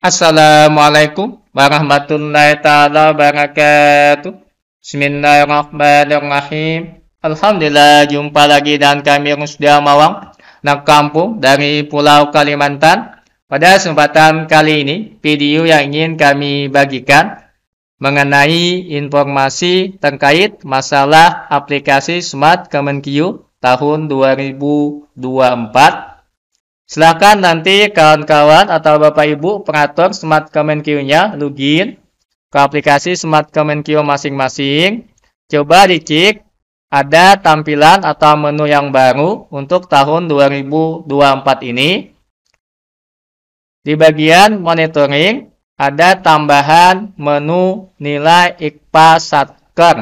Assalamualaikum warahmatullahi taala wabarakatuh. Bismillahirrahmanirrahim. Alhamdulillah jumpa lagi dan kami sudah Mawang nak kampung dari Pulau Kalimantan. Pada kesempatan kali ini, video yang ingin kami bagikan mengenai informasi terkait masalah aplikasi Smart Kemenkyu tahun 2024 Silahkan nanti kawan-kawan atau Bapak Ibu pengatur Smart queue nya login ke aplikasi Smart queue masing-masing. Coba dicek ada tampilan atau menu yang baru untuk tahun 2024 ini. Di bagian monitoring ada tambahan menu nilai IKPA Satker.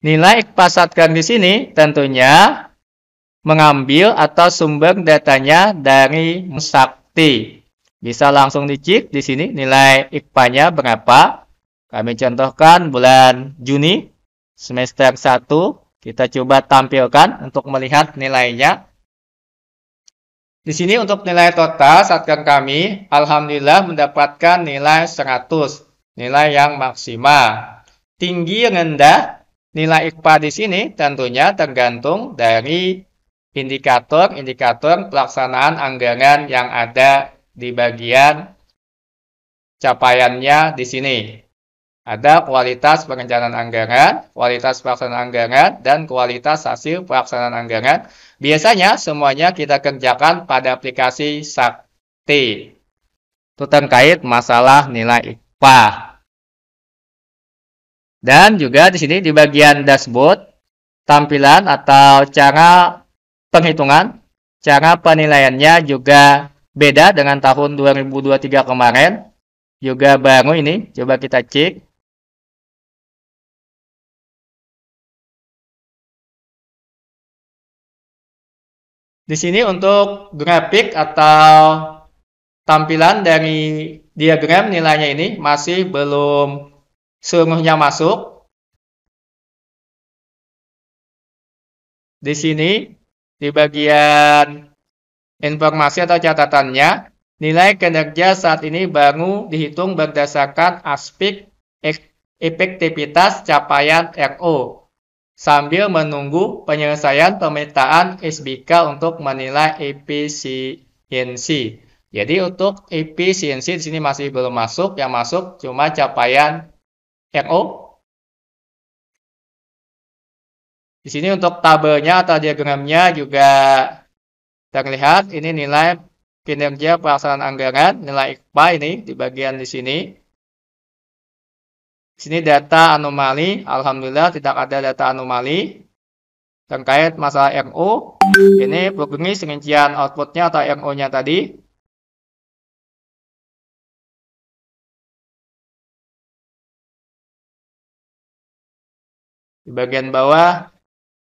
Nilai IKPA Satker di sini tentunya mengambil atau sumber datanya dari sakti Bisa langsung dicek di sini nilai ipa nya berapa. Kami contohkan bulan Juni semester 1. Kita coba tampilkan untuk melihat nilainya. Di sini untuk nilai total saatkan kami, Alhamdulillah mendapatkan nilai 100, nilai yang maksimal. Tinggi rendah, nilai IPA di sini tentunya tergantung dari indikator-indikator pelaksanaan anggaran yang ada di bagian capaiannya di sini. Ada kualitas perencanaan anggaran, kualitas pelaksanaan anggaran, dan kualitas hasil pelaksanaan anggaran. Biasanya semuanya kita kerjakan pada aplikasi Sakti. Itu terkait masalah nilai IPA. Dan juga di sini di bagian dashboard, tampilan atau cara penghitungan. Cara penilaiannya juga beda dengan tahun 2023 kemarin. Juga baru ini, coba kita cek. Di sini untuk grafik atau tampilan dari diagram nilainya ini masih belum seluruhnya masuk. Di sini di bagian informasi atau catatannya, nilai kinerja saat ini baru dihitung berdasarkan aspek efektivitas capaian RO sambil menunggu penyelesaian pemetaan SBK untuk menilai efisiensi. Jadi untuk efisiensi di sini masih belum masuk, yang masuk cuma capaian RO Di sini untuk tabelnya atau diagramnya juga terlihat ini nilai kinerja pelaksanaan anggaran, nilai IPA ini di bagian di sini. Di sini data anomali, alhamdulillah tidak ada data anomali terkait masalah RO. Ini progres rincian outputnya atau RO-nya tadi. Di bagian bawah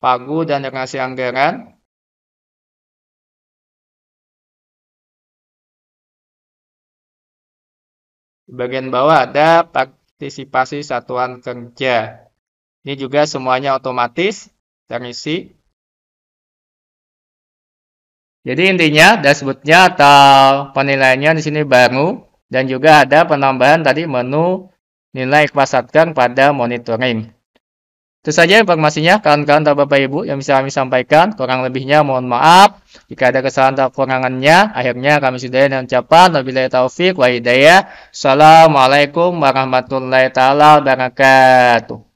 pagu dan relasi anggaran Di bagian bawah ada partisipasi satuan kerja. Ini juga semuanya otomatis terisi. Jadi intinya dashboardnya atau penilaiannya di sini baru dan juga ada penambahan tadi menu nilai kepasatkan pada monitoring. Itu saja informasinya kawan-kawan atau Bapak Ibu yang bisa kami sampaikan. Kurang lebihnya mohon maaf. Jika ada kesalahan atau kekurangannya, akhirnya kami sudah dengan ucapan. Wabillahi taufiq wa hidayah. Assalamualaikum warahmatullahi taala wabarakatuh.